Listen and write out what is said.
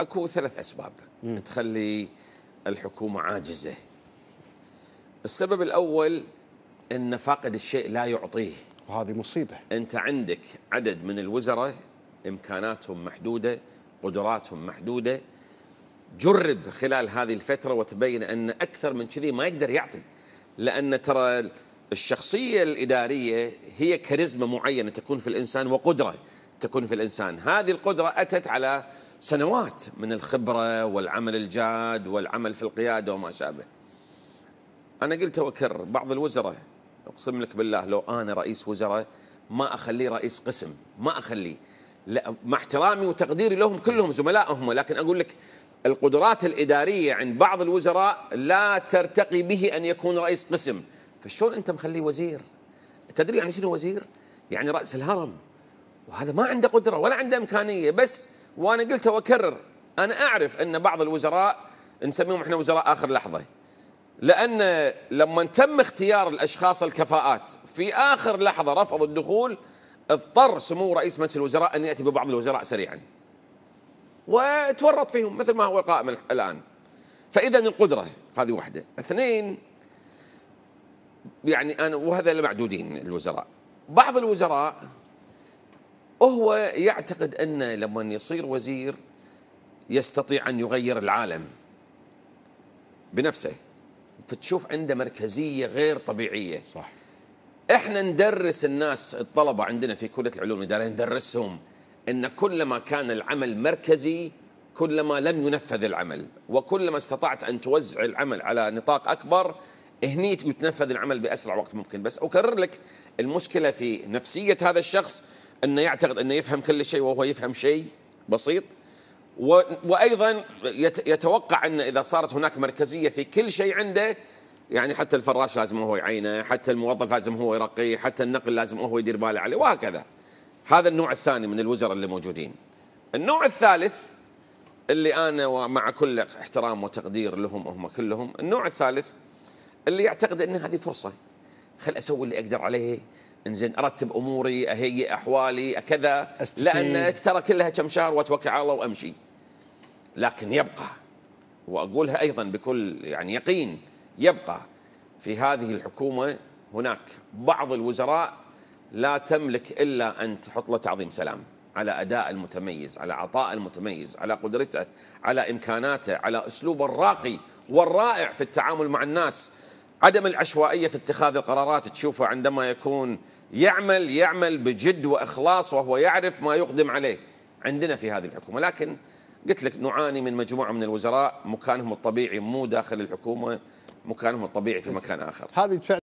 اكو ثلاث اسباب م. تخلي الحكومه عاجزه. السبب الاول ان فاقد الشيء لا يعطيه. وهذه مصيبه. انت عندك عدد من الوزراء امكاناتهم محدوده، قدراتهم محدوده. جرب خلال هذه الفتره وتبين ان اكثر من كذي ما يقدر يعطي. لان ترى الشخصيه الاداريه هي كاريزما معينه تكون في الانسان وقدره تكون في الانسان، هذه القدره اتت على سنوات من الخبرة والعمل الجاد والعمل في القيادة وما شابه أنا قلت وكرر بعض الوزراء أقسم لك بالله لو أنا رئيس وزراء ما أخليه رئيس قسم ما أخليه لا مع احترامي وتقديري لهم كلهم زملائهم لكن أقول لك القدرات الإدارية عند بعض الوزراء لا ترتقي به أن يكون رئيس قسم فشلون أنت مخليه وزير تدري يعني شنو وزير يعني رأس الهرم وهذا ما عنده قدرة ولا عنده إمكانية بس وانا قلت واكرر انا اعرف ان بعض الوزراء نسميهم احنا وزراء اخر لحظه لان لما تم اختيار الاشخاص الكفاءات في اخر لحظه رفض الدخول اضطر سمو رئيس مجلس الوزراء ان ياتي ببعض الوزراء سريعا وتورط فيهم مثل ما هو القائم الان فاذا القدره هذه واحده اثنين يعني انا وهذا لمعدودين الوزراء بعض الوزراء هو يعتقد أن لما يصير وزير يستطيع أن يغير العالم بنفسه فتشوف عنده مركزية غير طبيعية صح احنا ندرس الناس الطلبة عندنا في كلية العلوم الإدارية ندرسهم أن كلما كان العمل مركزي كلما لم ينفذ العمل وكلما استطعت أن توزع العمل على نطاق أكبر هني تنفذ العمل بأسرع وقت ممكن بس أكرر لك المشكلة في نفسية هذا الشخص أنه يعتقد أنه يفهم كل شيء وهو يفهم شيء بسيط وأيضا يتوقع أن إذا صارت هناك مركزية في كل شيء عنده يعني حتى الفراش لازم هو يعينه حتى الموظف لازم هو يرقيه حتى النقل لازم هو يدير باله عليه وهكذا هذا النوع الثاني من الوزراء اللي موجودين النوع الثالث اللي أنا ومع كل احترام وتقدير لهم هم كلهم النوع الثالث اللي يعتقد أن هذه فرصة خل أسوي اللي أقدر عليه انزين ارتب اموري اهيئ احوالي كذا لان ترى كلها كم شهر واتوكل على الله وامشي لكن يبقى واقولها ايضا بكل يعني يقين يبقى في هذه الحكومه هناك بعض الوزراء لا تملك الا ان تحط له تعظيم سلام على اداء المتميز على عطاء المتميز على قدرته على امكاناته على اسلوبه الراقي والرائع في التعامل مع الناس عدم العشوائية في اتخاذ القرارات تشوفه عندما يكون يعمل يعمل بجد وإخلاص وهو يعرف ما يقدم عليه عندنا في هذه الحكومة لكن قلت لك نعاني من مجموعة من الوزراء مكانهم الطبيعي مو داخل الحكومة مكانهم الطبيعي في مكان آخر هذه